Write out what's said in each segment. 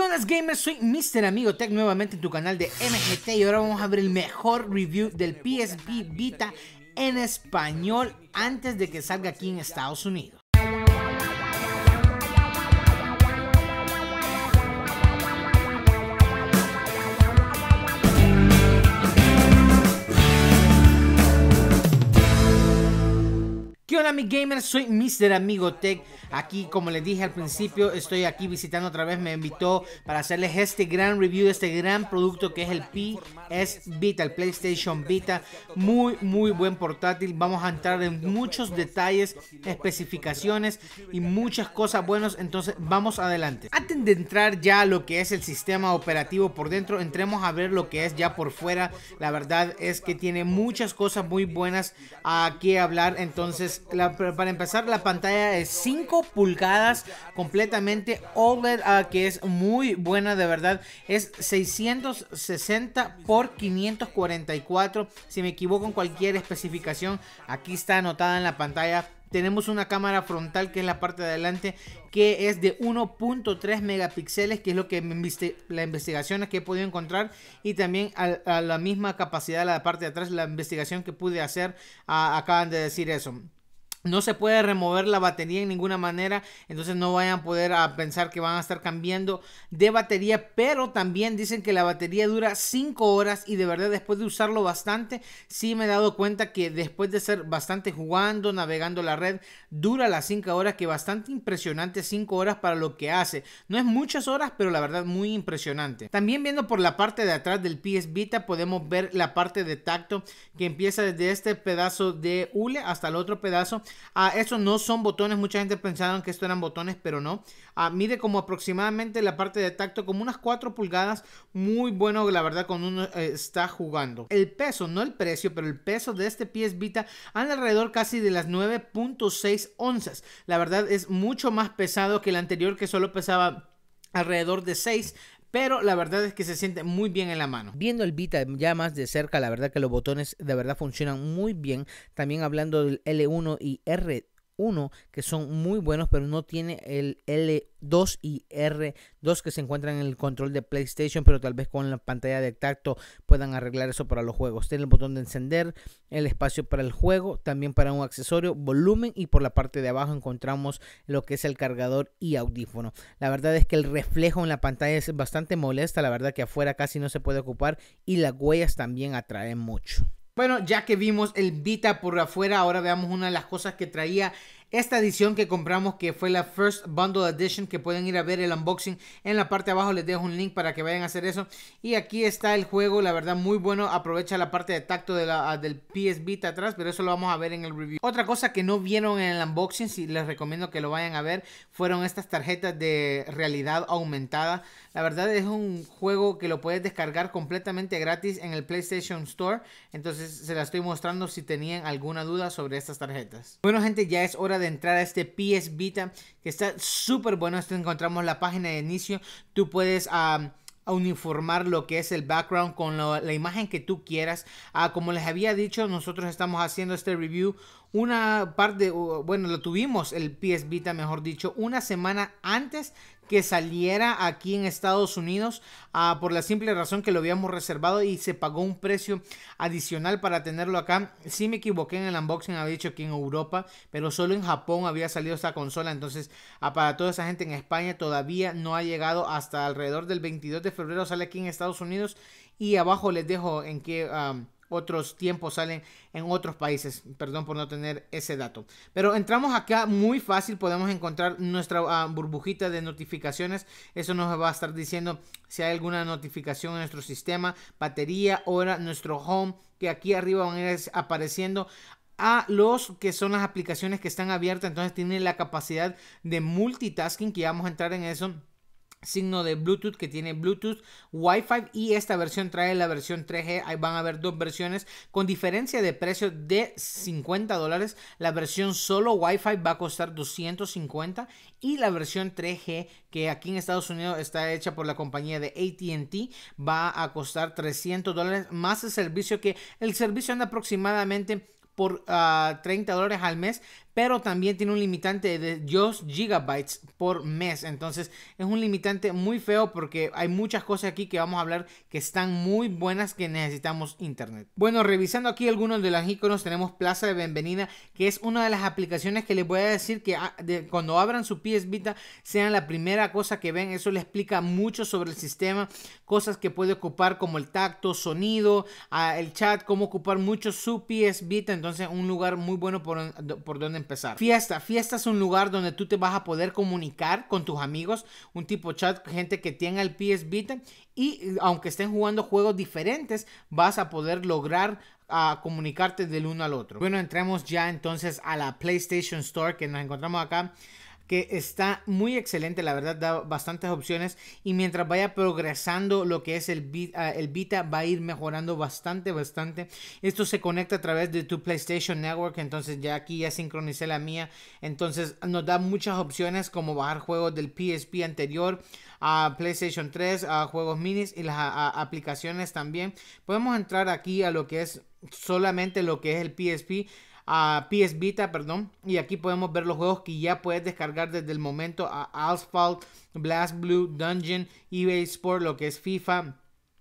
¿Qué gamers? Soy Mr. Amigo Tech nuevamente en tu canal de MGT y ahora vamos a ver el mejor review del PS Vita en español antes de que salga aquí en Estados Unidos. hola mi gamers, soy Mr. Amigo Tech. Aquí, como les dije al principio, estoy aquí visitando otra vez. Me invitó para hacerles este gran review de este gran producto que es el PS Vita, el PlayStation Vita. Muy, muy buen portátil. Vamos a entrar en muchos detalles, especificaciones y muchas cosas buenas. Entonces, vamos adelante. Antes de entrar ya a lo que es el sistema operativo por dentro, entremos a ver lo que es ya por fuera. La verdad es que tiene muchas cosas muy buenas A aquí hablar. Entonces, para empezar, la pantalla es 5 pulgadas completamente OLED, ah, que es muy buena de verdad. Es 660 por 544. Si me equivoco en cualquier especificación, aquí está anotada en la pantalla. Tenemos una cámara frontal que es la parte de adelante que es de 1.3 megapíxeles, que es lo que la investigación que he podido encontrar y también a, la misma capacidad la parte de atrás, la investigación que pude hacer ah, acaban de decir eso. No se puede remover la batería en ninguna manera, entonces no vayan a poder a pensar que van a estar cambiando de batería, pero también dicen que la batería dura 5 horas y de verdad después de usarlo bastante, sí me he dado cuenta que después de ser bastante jugando, navegando la red, dura las 5 horas, que bastante impresionante 5 horas para lo que hace. No es muchas horas, pero la verdad muy impresionante. También viendo por la parte de atrás del PS Vita podemos ver la parte de tacto que empieza desde este pedazo de hule hasta el otro pedazo Ah, esos no son botones, mucha gente pensaron que esto eran botones, pero no. Ah, mide como aproximadamente la parte de tacto, como unas 4 pulgadas. Muy bueno, la verdad, cuando uno eh, está jugando. El peso, no el precio, pero el peso de este es Vita anda alrededor casi de las 9.6 onzas. La verdad es mucho más pesado que el anterior que solo pesaba alrededor de 6 pero la verdad es que se siente muy bien en la mano. Viendo el Vita ya más de cerca, la verdad que los botones de verdad funcionan muy bien. También hablando del L1 y R que son muy buenos, pero no tiene el L2 y R2 que se encuentran en el control de PlayStation, pero tal vez con la pantalla de tacto puedan arreglar eso para los juegos. Tiene el botón de encender, el espacio para el juego, también para un accesorio, volumen y por la parte de abajo encontramos lo que es el cargador y audífono. La verdad es que el reflejo en la pantalla es bastante molesta, la verdad que afuera casi no se puede ocupar y las huellas también atraen mucho. Bueno, ya que vimos el Vita por afuera, ahora veamos una de las cosas que traía esta edición que compramos que fue la First Bundle Edition que pueden ir a ver el unboxing en la parte de abajo les dejo un link para que vayan a hacer eso y aquí está el juego la verdad muy bueno aprovecha la parte de tacto de la, ah, del PS Vita atrás pero eso lo vamos a ver en el review otra cosa que no vieron en el unboxing si les recomiendo que lo vayan a ver fueron estas tarjetas de realidad aumentada la verdad es un juego que lo puedes descargar completamente gratis en el PlayStation Store entonces se la estoy mostrando si tenían alguna duda sobre estas tarjetas bueno gente ya es hora de de entrar a este PS Vita que está súper bueno. Esto encontramos la página de inicio. Tú puedes... uniformar lo que es el background con la imagen que tú quieras. Ah, como les había dicho, nosotros estamos haciendo este review una parte, bueno, lo tuvimos el PS Vita, mejor dicho, una semana antes que saliera aquí en Estados Unidos ah, por la simple razón que lo habíamos reservado y se pagó un precio adicional para tenerlo acá. si me equivoqué en el unboxing, había dicho que en Europa, pero solo en Japón había salido esta consola. Entonces, ah, para toda esa gente en España todavía no ha llegado hasta alrededor del 22 de febrero. Sale aquí en Estados Unidos y abajo les dejo en qué... Ah, otros tiempos salen en otros países. Perdón por no tener ese dato. Pero entramos acá muy fácil, podemos encontrar nuestra ah, burbujita de notificaciones. Eso nos va a estar diciendo si hay alguna notificación en nuestro sistema, batería, hora, nuestro home, que aquí arriba van a ir apareciendo a los que son las aplicaciones que están abiertas. Entonces tienen la capacidad de multitasking, que vamos a entrar en eso signo de Bluetooth que tiene Bluetooth, Wi-Fi y esta versión trae la versión 3G. Ahí van a haber dos versiones con diferencia de precio de 50 dólares. La versión solo Wi-Fi va a costar 250 y la versión 3G que aquí en Estados Unidos está hecha por la compañía de AT&T va a costar 300 dólares más el servicio que el servicio anda aproximadamente por 30 ah, dólares al mes pero también tiene un limitante de 2 gigabytes por mes. Entonces es un limitante muy feo porque hay muchas cosas aquí que vamos a hablar que están muy buenas que necesitamos internet. Bueno, revisando aquí algunos de los iconos, tenemos Plaza de Bienvenida, que es una de las aplicaciones que les voy a decir que ah, cuando abran su PS Vita sean la primera cosa que ven. Eso le explica mucho sobre el sistema, cosas que puede ocupar como el tacto, sonido, ah, el chat, cómo ocupar mucho su PS Vita. Entonces un lugar muy bueno por, por donde empezar. Fiesta. Fiesta es un lugar donde tú te vas a poder comunicar con tus amigos, un tipo chat, gente que tenga el PS Vita y aunque estén jugando juegos diferentes, vas a poder lograr a ah, comunicarte del uno al otro. Bueno, entremos ya entonces a la PlayStation Store que nos encontramos acá que está muy excelente, la verdad da bastantes opciones y mientras vaya progresando lo que es el, ah, Vita, el va a ir mejorando bastante, bastante. Esto se conecta a través de tu PlayStation Network, entonces ya aquí ya sincronicé la mía, entonces nos da muchas opciones como bajar juegos del PSP anterior a PlayStation 3, a juegos minis y las aplicaciones también. Podemos entrar aquí a lo que es solamente lo que es el PSP a PS Vita, perdón. Y aquí podemos ver los juegos que ya puedes descargar desde el momento a Asphalt, Blast Blue, Dungeon, eBay Sport, lo que es FIFA.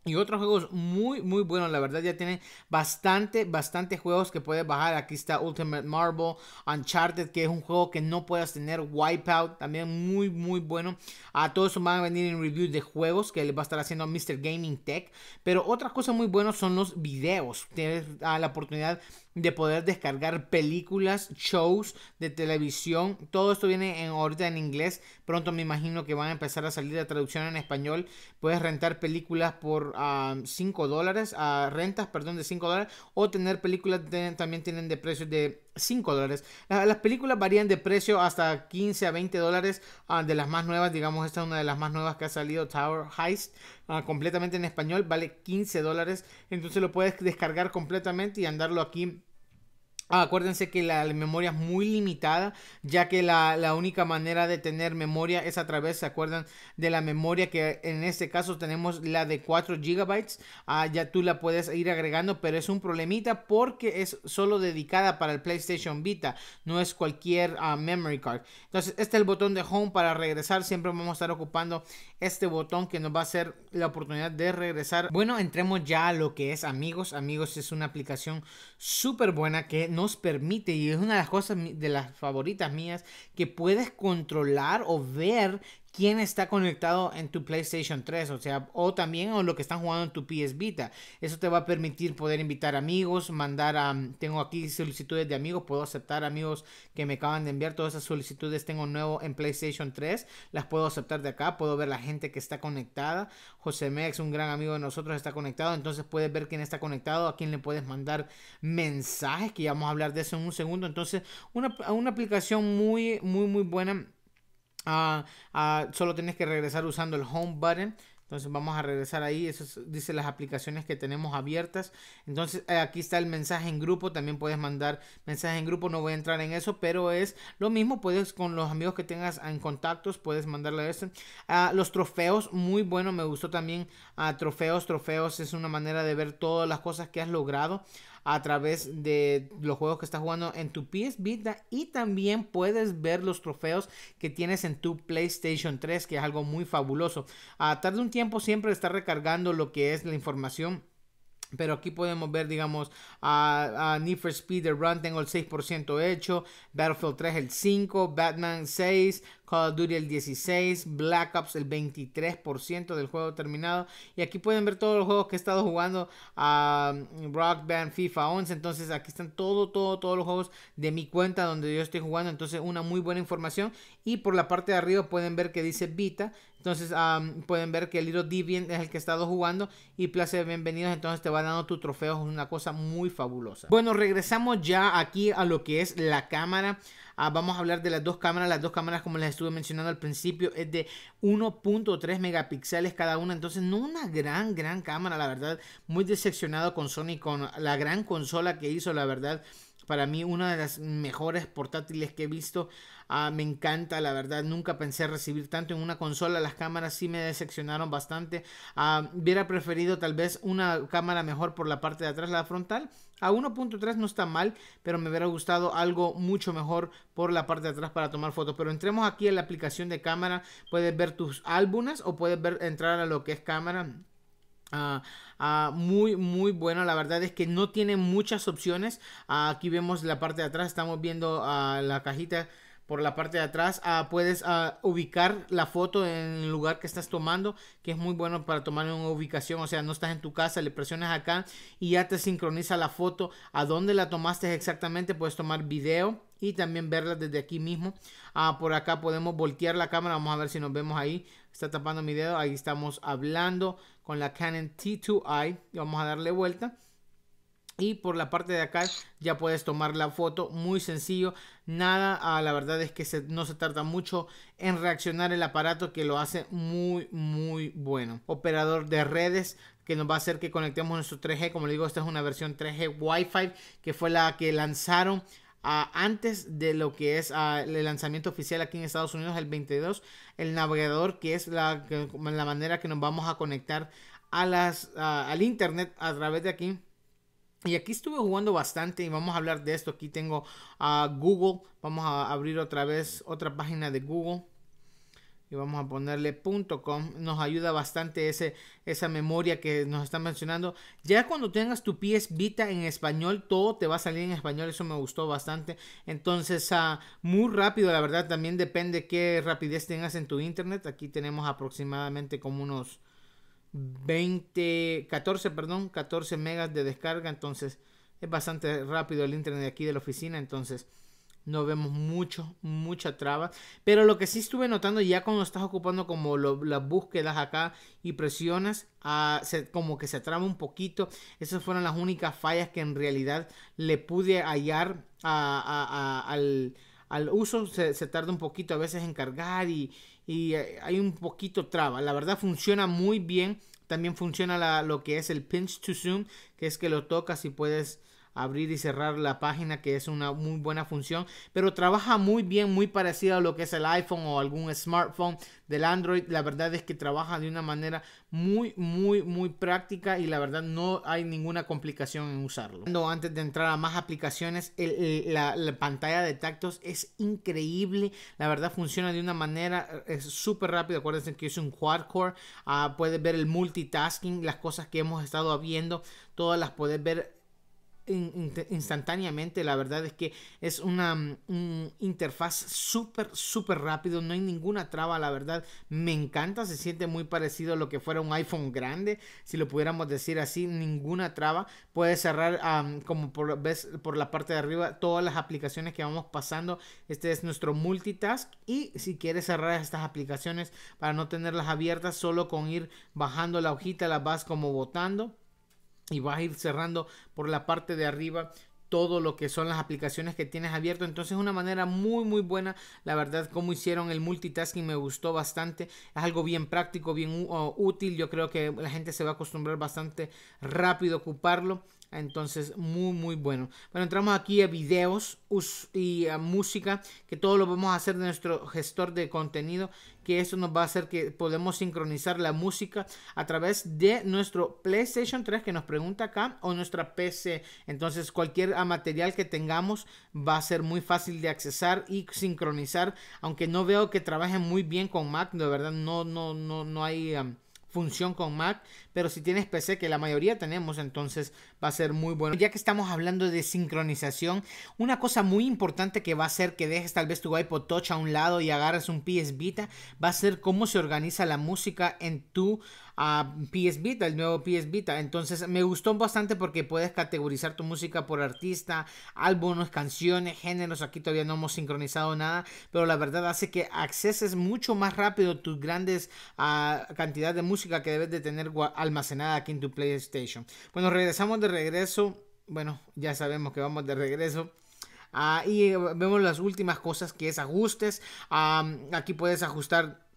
Y otros juegos muy, muy buenos. La verdad, ya tienen bastante, bastante juegos que puedes bajar. Aquí está Ultimate Marvel, Uncharted, que es un juego que no puedas tener. Wipeout, también muy, muy bueno. A todos van a venir en reviews de juegos que les va a estar haciendo Mr. Gaming Tech. Pero otra cosa muy buena son los videos. Tienes ah, la oportunidad de poder descargar películas, shows de televisión. Todo esto viene en ahorita en inglés. Pronto me imagino que van a empezar a salir la traducción en español. Puedes rentar películas por 5 dólares, ah, rentas, perdón, de 5 dólares. O tener películas también tienen de precios de 5 dólares. Las, películas varían de precio hasta 15 a 20 dólares ah, de las más nuevas. Digamos, esta es una de las más nuevas que ha salido, Tower Heist, ah, completamente en español. Vale 15 dólares. Entonces lo puedes descargar completamente y andarlo aquí Ah, acuérdense que la, memoria es muy limitada, ya que la, única manera de tener memoria es a través, ¿se acuerdan? De la memoria que en este caso tenemos la de 4 GB. Ah, ya tú la puedes ir agregando, pero es un problemita porque es solo dedicada para el PlayStation Vita, no es cualquier ah, memory card. Entonces, este es el botón de home para regresar. Siempre vamos a estar ocupando este botón que nos va a ser la oportunidad de regresar. Bueno, entremos ya a lo que es Amigos. Amigos es una aplicación súper buena que nos permite, y es una de las cosas de las favoritas mías, que puedes controlar o ver quién está conectado en tu PlayStation 3, o sea, o también o lo que están jugando en tu PS Vita. Eso te va a permitir poder invitar amigos, mandar a tengo aquí solicitudes de amigos, puedo aceptar amigos que me acaban de enviar todas esas solicitudes tengo nuevo en PlayStation 3, las puedo aceptar de acá, puedo ver la gente que está conectada. José Mex, un gran amigo de nosotros está conectado, entonces puedes ver quién está conectado, a quién le puedes mandar mensajes, que ya vamos a hablar de eso en un segundo. Entonces, una, una aplicación muy muy muy buena solo tienes que regresar usando el home button entonces vamos a regresar ahí eso dice las aplicaciones que tenemos abiertas entonces eh, aquí está el mensaje en grupo también puedes mandar mensaje en grupo no voy a entrar en eso pero es lo mismo puedes con los amigos que tengas en contactos puedes mandarle eso ah, los trofeos muy bueno me gustó también ah, trofeos trofeos es una manera de ver todas las cosas que has logrado a través de los juegos que estás jugando en tu PS Vita y también puedes ver los trofeos que tienes en tu PlayStation 3, que es algo muy fabuloso. A ah, tarde un tiempo siempre está recargando lo que es la información pero aquí podemos ver, digamos, a, a, Need Speed The Run tengo el 6% hecho, Battlefield 3 el 5, Batman 6, Call of Duty el 16, Black Ops el 23% del juego terminado. Y aquí pueden ver todos los juegos que he estado jugando, a mm, Rock Band, FIFA 11. Entonces aquí están todo, todo, todos los juegos de mi cuenta donde yo estoy jugando. Entonces una muy buena información. Y por la parte de arriba pueden ver que dice Vita. Entonces pueden ver que el Little Deviant es el que he estado jugando y Placer Bienvenidos entonces te va dando tu trofeo, es una cosa muy fabulosa. Bueno, regresamos ya aquí a lo que es la cámara. Ah, vamos a hablar de las dos cámaras. Las dos cámaras, como les estuve mencionando al principio, es de 1.3 megapíxeles cada una. Entonces, no una gran, gran cámara, la verdad. Muy decepcionado con Sony, con la gran consola que hizo, la verdad para mí una de las mejores portátiles que he visto. Ah, me encanta, la verdad, nunca pensé recibir tanto en una consola. Las cámaras sí me decepcionaron bastante. Ah, hubiera preferido tal vez una cámara mejor por la parte de atrás, la frontal. A 1.3 no está mal, pero me hubiera gustado algo mucho mejor por la parte de atrás para tomar fotos. Pero entremos aquí en la aplicación de cámara. Puedes ver tus álbumes o puedes ver entrar a lo que es cámara Ah, ah, muy muy bueno la verdad es que no tiene muchas opciones ah, aquí vemos la parte de atrás estamos viendo la cajita por la parte de atrás puedes ubicar la foto en el lugar que estás tomando que es muy bueno para tomar una ubicación o sea no estás en tu casa le presionas acá y ya te sincroniza la foto a dónde la tomaste exactamente puedes tomar video y también verla desde aquí mismo por acá podemos voltear la cámara vamos a ver si nos vemos ahí está tapando mi dedo ahí estamos hablando con la Canon T2i vamos a darle vuelta y por la parte de acá ya puedes tomar la foto muy sencillo nada ah, la verdad es que no se tarda mucho en reaccionar el aparato que lo hace muy muy bueno operador de redes que nos va a hacer que conectemos nuestro 3G como le digo esta es una versión 3G Wi-Fi que fue la que lanzaron antes de lo que es el lanzamiento oficial aquí en Estados Unidos el 22, el navegador que es la, la manera que nos vamos a conectar a las, al internet a través de aquí. Y aquí estuve jugando bastante y vamos a hablar de esto. Aquí tengo a Google. Vamos a abrir otra vez otra página de Google y vamos a ponerle .com, nos ayuda bastante ese, esa memoria que nos están mencionando. Ya cuando tengas tu pies Vita en español, todo te va a salir en español, eso me gustó bastante. Entonces, ah, muy rápido, la verdad, también depende qué rapidez tengas en tu internet. Aquí tenemos aproximadamente como unos 20, 14, perdón, 14 megas de descarga, entonces es bastante rápido el internet aquí de la oficina, entonces... No vemos mucho, mucha traba. Pero lo que sí estuve notando, ya cuando estás ocupando como las búsquedas acá y presionas, ah, como que se traba un poquito. Esas fueron las únicas fallas que en realidad le pude hallar al, uso. Se, tarda un poquito a veces en cargar y, eh, hay un poquito traba. La verdad funciona muy bien. También funciona lo que es el pinch to zoom, que es que lo tocas y puedes abrir y cerrar la página, que es una muy buena función, pero trabaja muy bien, muy parecido a lo que es el iPhone o algún smartphone del Android. La verdad es que trabaja de una manera muy, muy, muy práctica y la verdad no hay ninguna complicación en usarlo. Antes de entrar a más aplicaciones, la, pantalla de tactos es increíble. La verdad funciona de una manera súper rápida. Acuérdense que es un quad core. Ah, puedes ver el multitasking, las cosas que hemos estado viendo, todas las puedes ver instantáneamente. La verdad es que es una mm, interfaz súper, súper rápido. No hay ninguna traba, la verdad. Me encanta, se siente muy parecido a lo que fuera un iPhone grande, si lo pudiéramos decir así. Ninguna traba. Puedes cerrar, como por, ves por la parte de arriba, todas las aplicaciones que vamos pasando. Este es nuestro multitask. Y si quieres cerrar estas aplicaciones para no tenerlas abiertas, solo con ir bajando la hojita, las vas como botando y vas a ir cerrando por la parte de arriba todo lo que son las aplicaciones que tienes abierto. Entonces, es una manera muy, muy buena. La verdad, como hicieron el multitasking me gustó bastante. Es algo bien práctico, bien uh, útil. Yo creo que la gente se va a acostumbrar bastante rápido a ocuparlo. Entonces, muy, muy bueno. Bueno, entramos aquí a videos y a música, que todo lo vamos a hacer de nuestro gestor de contenido, que eso nos va a hacer que podemos sincronizar la música a través de nuestro PlayStation 3 que nos pregunta acá o nuestra PC. Entonces, cualquier material que tengamos va a ser muy fácil de accesar y sincronizar, aunque no veo que trabaje muy bien con Mac, de verdad no no no no hay función con Mac, pero si tienes PC, que la mayoría tenemos, entonces va a ser muy bueno. Ya que estamos hablando de sincronización, una cosa muy importante que va a ser que dejes tal vez tu iPod Touch a un lado y agarras un PS Vita, va a ser cómo se organiza la música en tu a ah, PS Vita, el nuevo PS Vita. Entonces me gustó bastante porque puedes categorizar tu música por artista, álbumes, canciones, géneros. Aquí todavía no hemos sincronizado nada, pero la verdad hace que acceses mucho más rápido tus grandes cantidades ah, cantidad de música que debes de tener almacenada aquí en tu PlayStation. Bueno, regresamos de regreso. Bueno, ya sabemos que vamos de regreso. Ahí y eh, vemos las últimas cosas que es ajustes. Ah, aquí puedes ajustar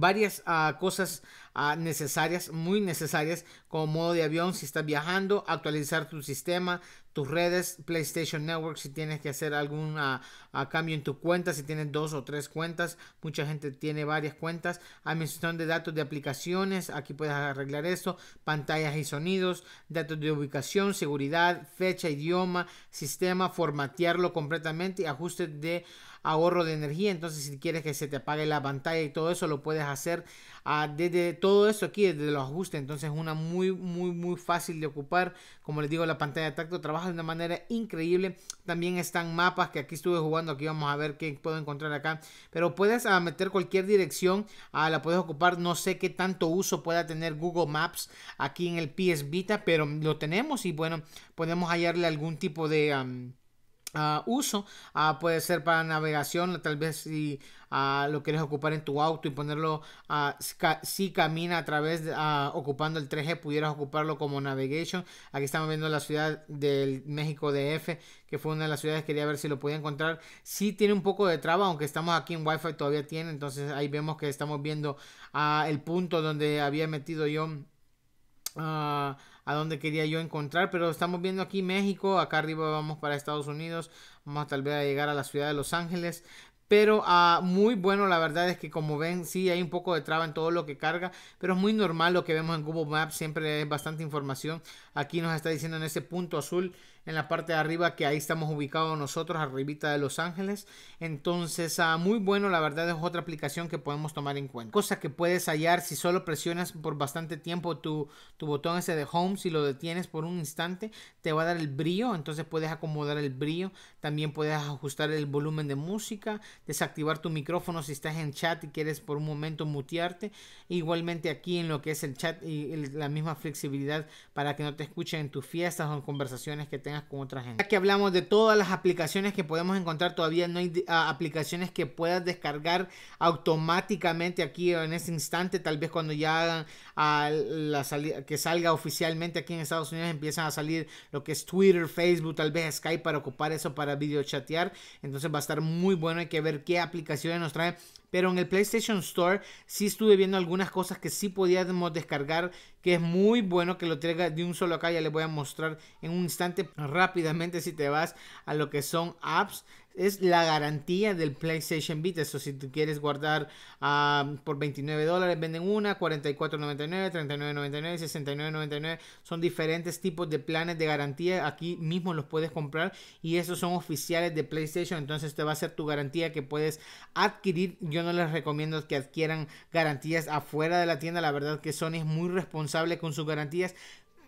varias ah, cosas ah, necesarias, muy necesarias, como modo de avión si estás viajando, actualizar tu sistema, tus redes, PlayStation Network, si tienes que hacer algún ah, cambio en tu cuenta, si tienes dos o tres cuentas, mucha gente tiene varias cuentas, administración de datos de aplicaciones, aquí puedes arreglar esto, pantallas y sonidos, datos de ubicación, seguridad, fecha, idioma, sistema, formatearlo completamente y ajustes de ahorro de energía. Entonces, si quieres que se te apague la pantalla y todo eso, lo puedes hacer ah, desde todo eso aquí, desde los ajustes. Entonces, es una muy, muy, muy fácil de ocupar. Como les digo, la pantalla de tacto trabaja de una manera increíble. También están mapas que aquí estuve jugando. Aquí vamos a ver qué puedo encontrar acá. Pero puedes ah, meter cualquier dirección, a ah, la puedes ocupar. No sé qué tanto uso pueda tener Google Maps aquí en el PS Vita, pero lo tenemos y bueno, podemos hallarle algún tipo de... Ah, uso. Ah, puede ser para navegación, tal vez si ah, lo quieres ocupar en tu auto y ponerlo, si, si, camina a través, ocupando el 3G, pudieras ocuparlo como navigation. Aquí estamos viendo la ciudad del México DF, que fue una de las ciudades, quería ver si lo podía encontrar. si tiene un poco de traba, aunque estamos aquí en wifi todavía tiene, entonces ahí vemos que estamos viendo el punto donde había metido yo a dónde quería yo encontrar, pero estamos viendo aquí México, acá arriba vamos para Estados Unidos, vamos tal vez a llegar a la ciudad de Los Ángeles, pero ah, muy bueno, la verdad es que como ven, sí hay un poco de traba en todo lo que carga, pero es muy normal lo que vemos en Google Maps, siempre es bastante información. Aquí nos está diciendo en ese punto azul en la parte de arriba que ahí estamos ubicados nosotros arribita de Los Ángeles entonces ah, muy bueno la verdad es otra aplicación que podemos tomar en cuenta cosa que puedes hallar si solo presionas por bastante tiempo tu, tu botón ese de home si lo detienes por un instante te va a dar el brillo entonces puedes acomodar el brillo también puedes ajustar el volumen de música desactivar tu micrófono si estás en chat y quieres por un momento mutearte igualmente aquí en lo que es el chat y la misma flexibilidad para que no te escuchen en tus fiestas o en conversaciones que tengas con otra gente. Ya que hablamos de todas las aplicaciones que podemos encontrar, todavía no hay ah, aplicaciones que puedas descargar automáticamente aquí en este instante. Tal vez cuando ya ah, la que salga oficialmente aquí en Estados Unidos empiezan a salir lo que es Twitter, Facebook, tal vez Skype para ocupar eso para videochatear. Entonces va a estar muy bueno. Hay que ver qué aplicaciones nos trae pero en el PlayStation Store sí estuve viendo algunas cosas que sí podíamos descargar, que es muy bueno que lo traiga de un solo acá. Ya les voy a mostrar en un instante rápidamente si te vas a lo que son apps es la garantía del PlayStation Vita. Eso si tú quieres guardar ah, por 29 dólares, venden una, 44.99, 39.99, 69.99. Son diferentes tipos de planes de garantía. Aquí mismo los puedes comprar y esos son oficiales de PlayStation. Entonces te va a ser tu garantía que puedes adquirir. Yo no les recomiendo que adquieran garantías afuera de la tienda. La verdad que Sony es muy responsable con sus garantías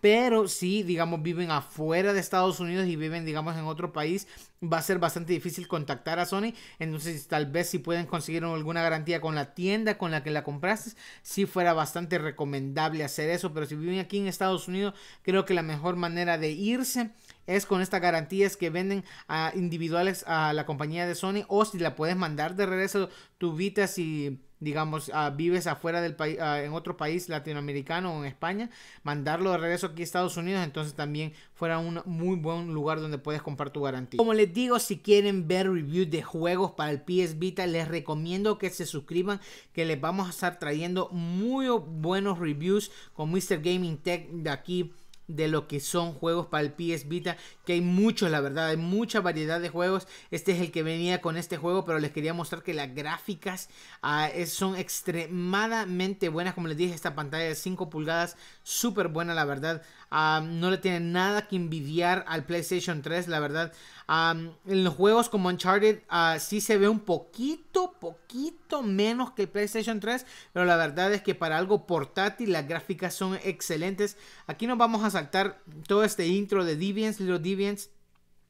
pero si, digamos, viven afuera de Estados Unidos y viven, digamos, en otro país, va a ser bastante difícil contactar a Sony. Entonces, tal vez si pueden conseguir alguna garantía con la tienda con la que la compraste, sí fuera bastante recomendable hacer eso. Pero si viven aquí en Estados Unidos, creo que la mejor manera de irse es con estas garantías que venden a individuales a la compañía de Sony o si la puedes mandar de regreso tu Vita si digamos ah, vives afuera del país ah, en otro país latinoamericano o en España mandarlo de regreso aquí a Estados Unidos entonces también fuera un muy buen lugar donde puedes comprar tu garantía. Como les digo, si quieren ver reviews de juegos para el PS Vita, les recomiendo que se suscriban, que les vamos a estar trayendo muy buenos reviews con Mr. Gaming Tech de aquí de lo que son juegos para el PS Vita, que hay muchos, la verdad, hay mucha variedad de juegos. Este es el que venía con este juego, pero les quería mostrar que las gráficas ah, son extremadamente buenas. Como les dije, esta pantalla de 5 pulgadas súper buena, la verdad. Ah, no le tiene nada que envidiar al PlayStation 3, la verdad. Ah, en los juegos como Uncharted ah, sí se ve un poquito, poquito menos que el PlayStation 3, pero la verdad es que para algo portátil las gráficas son excelentes. Aquí nos vamos a saltar todo este intro de Deviants, Little Deviants.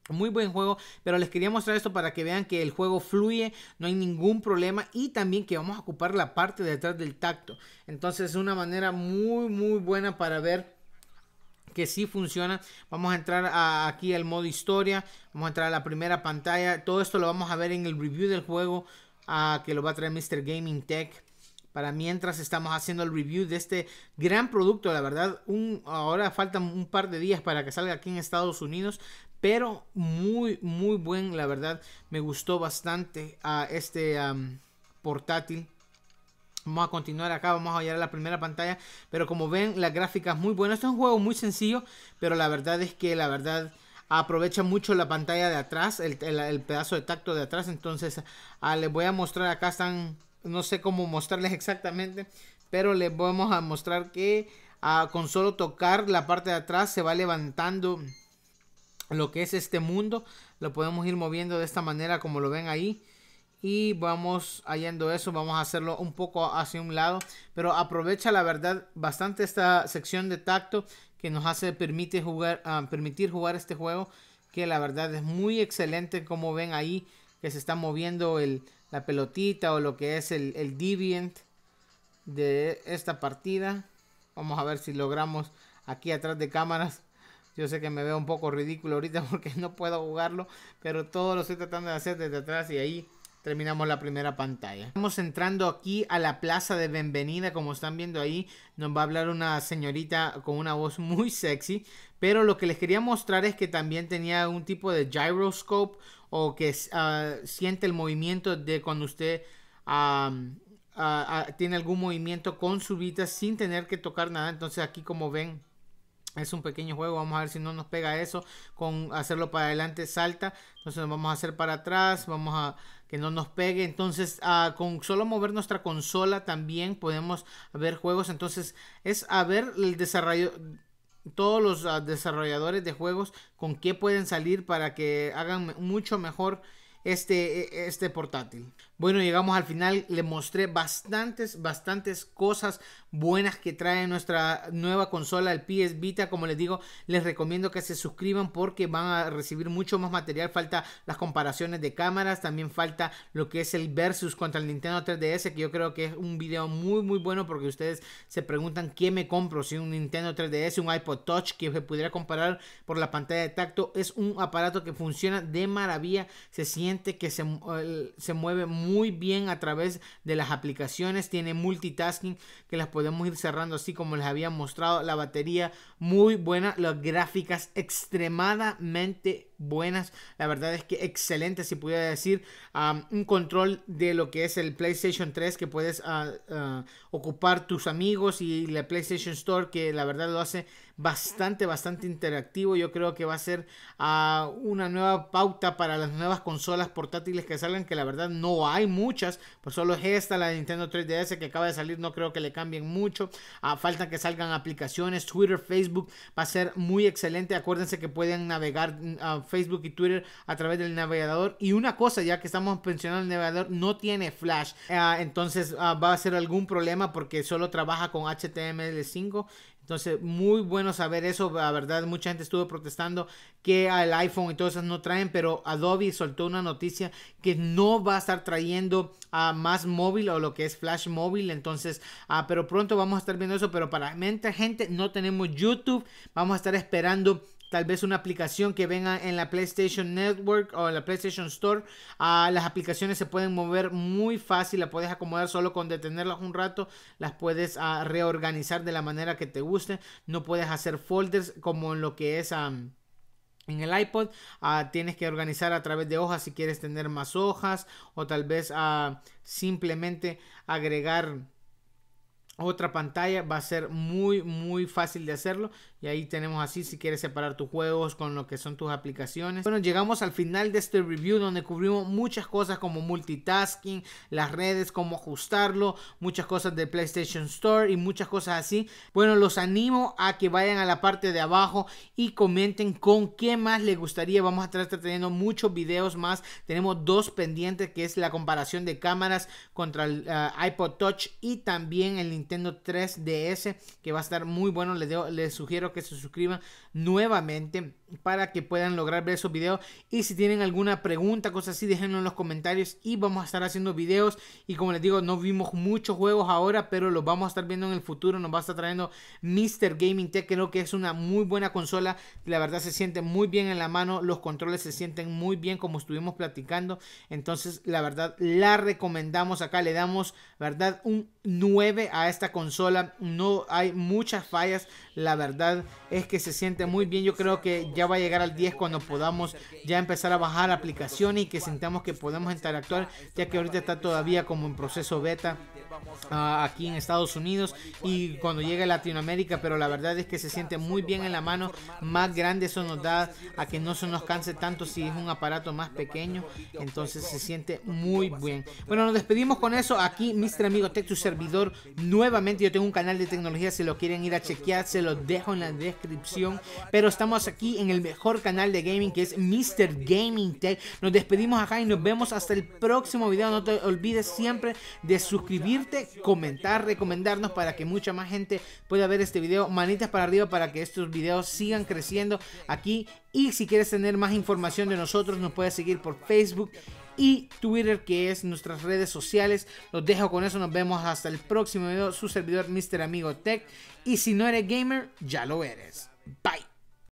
Muy buen juego, pero les quería mostrar esto para que vean que el juego fluye, no hay ningún problema y también que vamos a ocupar la parte detrás del tacto. Entonces es una manera muy muy buena para ver que sí funciona. Vamos a entrar aquí al modo historia, vamos a entrar a la primera pantalla. Todo esto lo vamos a ver en el review del juego ah, que lo va a traer Mr. Gaming Tech para mientras estamos haciendo el review de este gran producto. La verdad, ahora faltan un par de días para que salga aquí en Estados Unidos, pero muy, muy buen, la verdad. Me gustó bastante a ah, este portátil. Vamos a continuar acá, vamos a llegar la primera pantalla. Pero como ven, la gráfica es muy buena. Este es un juego muy sencillo, pero la verdad es que la verdad aprovecha mucho la pantalla de atrás, el, pedazo de tacto de atrás. Entonces, ah, les voy a mostrar acá, están, no sé cómo mostrarles exactamente, pero les vamos a mostrar que ah, con solo tocar la parte de atrás se va levantando lo que es este mundo. Lo podemos ir moviendo de esta manera como lo ven ahí. Y vamos hallando eso, vamos a hacerlo un poco hacia un lado. Pero aprovecha la verdad bastante esta sección de tacto que nos hace permite jugar, ah, permitir jugar este juego. Que la verdad es muy excelente como ven ahí que se está moviendo la pelotita o lo que es el, el deviant de esta partida. Vamos a ver si logramos aquí atrás de cámaras yo sé que me veo un poco ridículo ahorita porque no puedo jugarlo, pero todo lo estoy tratando de hacer desde atrás y ahí terminamos la primera pantalla. Estamos entrando aquí a la plaza de bienvenida como están viendo ahí, nos va a hablar una señorita con una voz muy sexy, pero lo que les quería mostrar es que también tenía un tipo de gyroscope o que ah, siente el movimiento de cuando usted... Ah, ah, tiene algún movimiento con su vida sin tener que tocar nada entonces aquí como ven es un pequeño juego, vamos a ver si no nos pega eso con hacerlo para adelante salta, entonces vamos a hacer para atrás, vamos a que no nos pegue, entonces ah, con solo mover nuestra consola también podemos ver juegos, entonces es a ver el desarrollo todos los ah, desarrolladores de juegos con qué pueden salir para que hagan mucho mejor este, e, este portátil. Bueno, llegamos al final. le mostré bastantes, bastantes cosas buenas que trae nuestra nueva consola, el PS Vita. Como les digo, les recomiendo que se suscriban porque van a recibir mucho más material. Falta las comparaciones de cámaras, también falta lo que es el versus contra el Nintendo 3DS, que yo creo que es un video muy, muy bueno porque ustedes se preguntan qué me compro, si un Nintendo 3DS, un iPod Touch que se pudiera comparar por la pantalla de tacto. Es un aparato que funciona de maravilla, se siente que se, se mueve muy muy bien a través de las aplicaciones. Tiene multitasking que las podemos ir cerrando así como les había mostrado. La batería muy buena. Las gráficas extremadamente buenas. La verdad es que excelente si pudiera decir. un control de lo que es el PlayStation 3 que puedes ah, ah, ocupar tus amigos y la PlayStation Store que la verdad lo hace bastante, bastante interactivo. Yo creo que va a ser ah, una nueva pauta para las nuevas consolas portátiles que salgan, que la verdad no hay muchas, pues solo es esta, la Nintendo 3DS que acaba de salir, no creo que le cambien mucho. falta ah, falta que salgan aplicaciones, Twitter, Facebook, va a ser muy excelente. Acuérdense que pueden navegar mm, Facebook y Twitter a través del navegador. Y una cosa, ya que estamos mencionando el navegador, no tiene flash, ah, entonces va a ser algún problema porque solo trabaja con HTML5 entonces, muy bueno saber eso. La verdad, mucha gente estuvo protestando que el iPhone y todas esas no traen, pero Adobe soltó una noticia que no va a estar trayendo a más móvil o lo que es Flash móvil. Entonces, ah, pero pronto vamos a estar viendo eso. Pero para mente gente no tenemos YouTube, vamos a estar esperando tal vez una aplicación que venga en la PlayStation Network o en la PlayStation Store. Ah, las aplicaciones se pueden mover muy fácil, la puedes acomodar solo con detenerlas un rato, las puedes ah, reorganizar de la manera que te guste, no puedes hacer folders como en lo que es... Ah, en el iPod tienes que organizar a través de hojas si quieres tener más hojas o tal vez simplemente agregar otra pantalla va a ser muy muy fácil de hacerlo y ahí tenemos así si quieres separar tus juegos con lo que son tus aplicaciones. Bueno, llegamos al final de este review donde cubrimos muchas cosas como multitasking, las redes, cómo ajustarlo, muchas cosas de PlayStation Store y muchas cosas así. Bueno, los animo a que vayan a la parte de abajo y comenten con qué más les gustaría. Vamos a estar teniendo muchos videos más. Tenemos dos pendientes que es la comparación de cámaras contra el ah, iPod Touch y también el Nintendo 3DS que va a estar muy bueno. Les, les sugiero que se suscriban nuevamente para que puedan lograr ver esos videos. Y si tienen alguna pregunta, cosas así, déjenlo en los comentarios y vamos a estar haciendo videos. Y como les digo, no vimos muchos juegos ahora, pero los vamos a estar viendo en el futuro. Nos va a estar trayendo Mr. Gaming Tech, creo que es una muy buena consola. La verdad se siente muy bien en la mano, los controles se sienten muy bien como estuvimos platicando. Entonces, la verdad, la recomendamos acá, le damos, verdad, un 9 a esta consola. No hay muchas fallas. La verdad es que se siente muy bien. Yo creo que ya va a llegar al 10 cuando podamos ya empezar a bajar aplicación y que sintamos que podemos interactuar. Ya que ahorita está todavía como en proceso beta aquí en Estados Unidos y cuando llegue a Latinoamérica, pero la verdad es que se siente muy bien en la mano, más grande eso nos da a que no se nos canse tanto si es un aparato más pequeño, entonces se siente muy bien. Bueno, nos despedimos con eso, aquí Mr. Amigo Tech, tu servidor, nuevamente yo tengo un canal de tecnología, si lo quieren ir a chequear, se lo dejo en la descripción, pero estamos aquí en el mejor canal de gaming que es Mr. Gaming Tech, nos despedimos acá y nos vemos hasta el próximo video, no te olvides siempre de suscribirte comentar, recomendarnos para que mucha más gente pueda ver este video. Manitas para arriba para que estos videos sigan creciendo aquí. Y si quieres tener más información de nosotros, nos puedes seguir por Facebook y Twitter, que es nuestras redes sociales. Los dejo con eso. Nos vemos hasta el próximo video. Su servidor, Mr. Amigo Tech. Y si no eres gamer, ya lo eres. Bye.